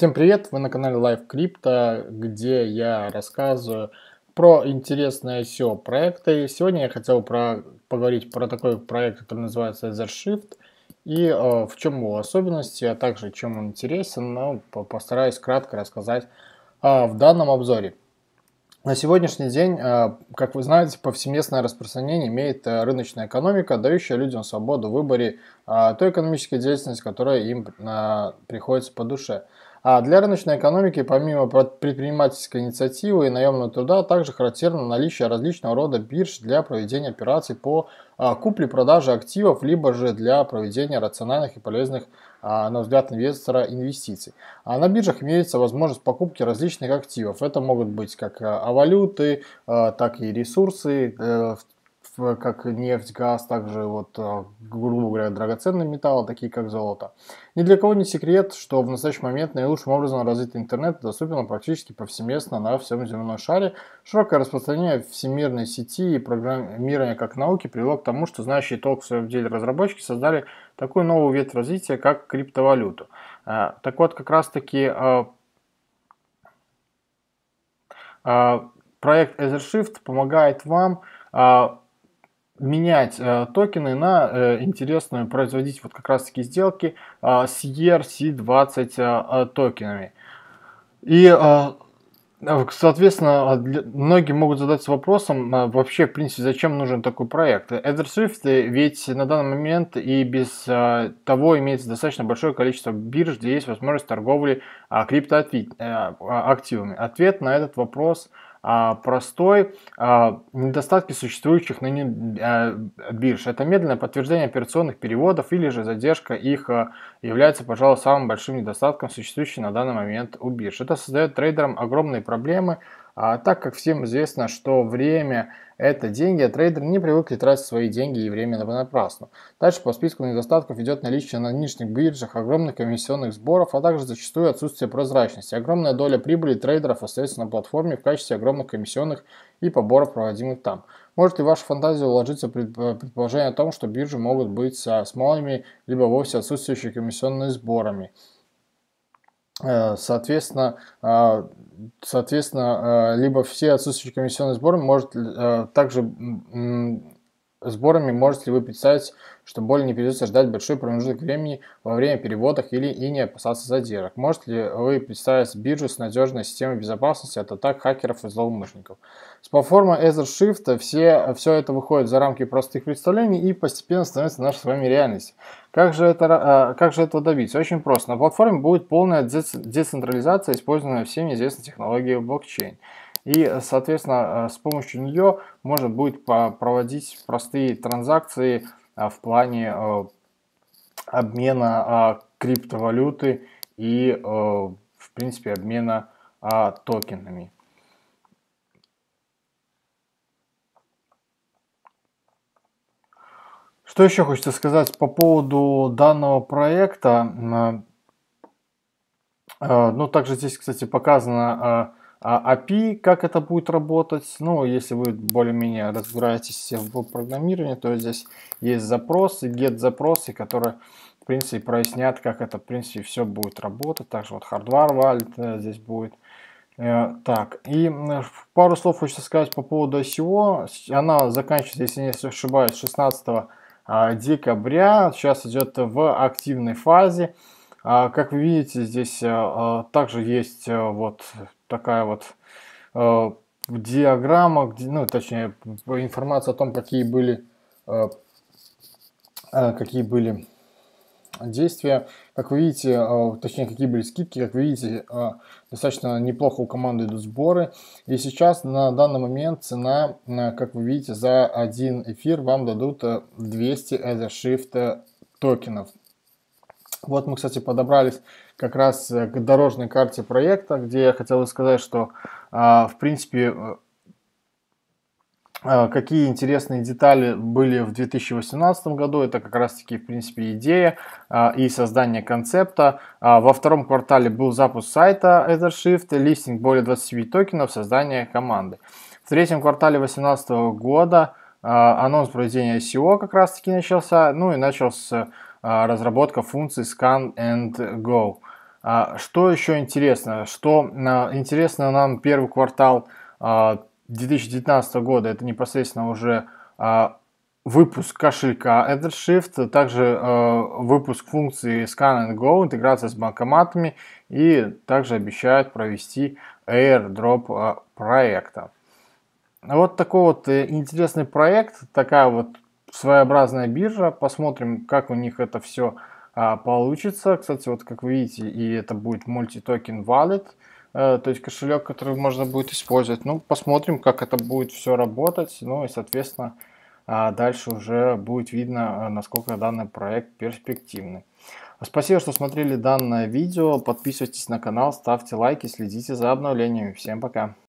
Всем привет! Вы на канале Live Crypto, где я рассказываю про интересные SEO проекты. Сегодня я хотел про, поговорить про такой проект, который называется Ethershift и э, в чем его особенности, а также чем он интересен, но постараюсь кратко рассказать э, в данном обзоре. На сегодняшний день, э, как вы знаете, повсеместное распространение имеет э, рыночная экономика, дающая людям свободу в выборе э, той экономической деятельности, которая им э, приходится по душе. А для рыночной экономики, помимо предпринимательской инициативы и наемного труда, также характерно наличие различного рода бирж для проведения операций по а, купле-продаже активов, либо же для проведения рациональных и полезных, а, на взгляд инвестора, инвестиций. А на биржах имеется возможность покупки различных активов. Это могут быть как а, валюты, так и ресурсы, э, как нефть, газ, также вот, а, грубо говоря, драгоценные металлы, а такие как золото. Ни для кого не секрет, что в настоящий момент наилучшим образом развитый интернет доступен практически повсеместно на всем земном шаре. Широкое распространение всемирной сети и программирования как науки привело к тому, что знающие толк в своем деле разработчики создали такой новый вид развития, как криптовалюту. А, так вот, как раз-таки проект Ether Shift помогает вам менять э, токены на э, интересную, производить вот как раз таки сделки а, e э, с ERC20 э, токенами. И э, э Соответственно, а, для... многие могут задаться вопросом, а, вообще, в принципе, зачем нужен такой проект? EtherSwift э, ведь на данный момент и без э, того имеется достаточно большое количество бирж, где есть возможность торговли криптоактивами. Ответ на этот вопрос – а, простой а, недостатки существующих ныне а, бирж. Это медленное подтверждение операционных переводов или же задержка их является, пожалуй, самым большим недостатком, существующим на данный момент у бирж. Это создает трейдерам огромные проблемы, а так как всем известно, что время – это деньги, а трейдеры не привыкли тратить свои деньги и время понапрасну. Дальше по списку недостатков идет наличие на нынешних биржах огромных комиссионных сборов, а также зачастую отсутствие прозрачности. Огромная доля прибыли трейдеров остается на платформе в качестве огромных комиссионных и поборов, проводимых там. Может ли ваша фантазия уложиться предположение о том, что биржи могут быть а, с малыми либо вовсе отсутствующими комиссионными сборами – Э, соответственно, а, соответственно, э, либо все отсутствующие комиссионные сборы может э, также сборами можете ли вы представить, что более не придется ждать большой промежуток времени во время переводов или и не опасаться задержек? Можете ли вы представить биржу с надежной системой безопасности от атак хакеров и злоумышленников? С платформы Ether Shift все, все это выходит за рамки простых представлений и постепенно становится нашей с вами реальностью. Как же, это, а, как же этого добиться? Очень просто. На платформе будет полная децентрализация, используемая всеми известной технологией блокчейн. И, соответственно, э, с помощью нее можно будет проводить простые транзакции э, в плане э, обмена криптовалюты и, в принципе, обмена токенами. Что еще хочется сказать по поводу данного проекта? Ну, также здесь, кстати, показано а API, а как это будет работать? Ну, если вы более-менее разбираетесь в программировании, то здесь есть запросы, get запросы, которые, в принципе, прояснят, как это, в принципе, все будет работать. Также вот hardware wallet э, здесь будет. Э, так, и э, пару слов хочется сказать по поводу ICO. Она заканчивается, если не ошибаюсь, 16 декабря. Сейчас идет в активной фазе. А как вы видите, здесь э, э, также есть э, вот такая вот диаграмма, ну, точнее, информация о том, какие были, какие были действия. Как вы видите, точнее, какие были скидки, как вы видите, достаточно неплохо у команды идут сборы. И сейчас на данный момент цена, как вы видите, за один эфир вам дадут 200 Ether Shift токенов. Вот мы, кстати, подобрались как раз э, к дорожной карте проекта, где я хотел бы сказать, что, а, в принципе, э, а, Какие интересные детали были в 2018 году, это как раз таки, в принципе, идея а, и создание концепта. во втором квартале был запуск сайта Ethershift, листинг более 20 токенов, создание команды. В третьем квартале 2018 года анонс проведения ICO как раз таки начался, ну и начался. А, разработка функций scan and go. А, что еще интересно? Что а, интересно нам первый квартал 2019 года, это непосредственно уже выпуск кошелька AdShift, также выпуск функции Scan and Go, интеграция с банкоматами и также обещают провести airdrop проекта. Вот такой вот э, интересный проект, такая вот своеобразная биржа. Посмотрим, как у них это все а, получится. Кстати, вот как вы видите, и это будет мультитокен валет, э, то есть кошелек, который можно будет использовать. Ну, посмотрим, как это будет все работать. Ну и, соответственно, а дальше уже будет видно, э, насколько данный проект перспективный. Спасибо, что смотрели данное видео. Подписывайтесь на канал, ставьте лайки, следите за обновлениями. Всем пока!